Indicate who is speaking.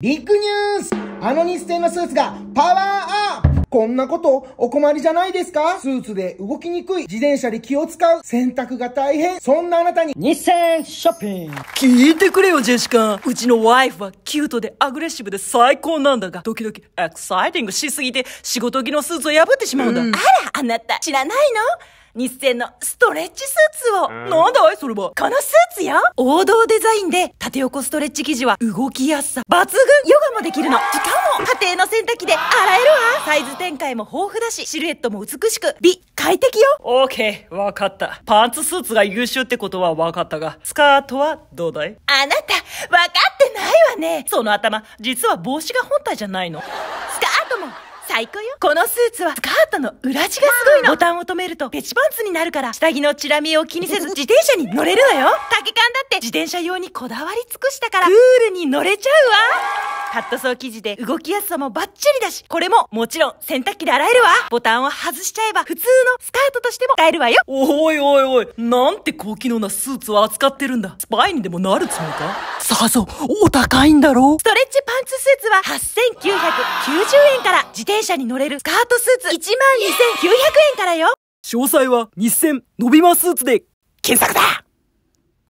Speaker 1: ビッグニュースあの日製のスーツがパワーアップこんなことお困りじゃないですかスーツで動きにくい、自転車で気を使う、洗濯が大変、そんなあなたに、日清ショッピング聞いてくれよ、ジェシカうちのワイフはキュートでアグレッシブで最高なんだが、時々エクサイティングしすぎて仕事着のスーツを破ってしまうんだ。うん、あら、あなた、知らないの日銭のストレッチスーツを、なんだいそれ
Speaker 2: はこのスーツや
Speaker 1: 王道デザインで縦横ストレッチ生地は動きやすさ抜群ヨガもできるのしかも家庭の洗濯機で洗えるわサイズ展開も豊富だしシルエットも美しく美快適よオーケーわかった
Speaker 2: パンツスーツが優秀ってことは
Speaker 1: わかったがスカートはどうだいあなたわかってないわねその頭実は帽子が本体じゃないの スカートも最高よこのスーツはスカートの裏地がすごいのボタンを止めるとペチパンツになるから下着のチラ見を気にせず 自転車に乗れるわよ竹 缶だって自転車用にこだわり尽くしたからクールに乗れちゃうわカットソー生地で動きやすさもバッチリだし、これももちろん洗濯機で洗えるわ。ボタンを外しちゃえば普通のスカートとしても使えるわ
Speaker 2: よ。おいおいおい、なんて高機能なスーツを扱ってるんだ。スパイにでもなるつもりかさぞ、
Speaker 1: お高いんだろう。ストレッチパンツスーツは8990円から、自転車に乗れるスカートスーツ12900
Speaker 2: 円からよ。詳細は日線伸びますスーツで検索だ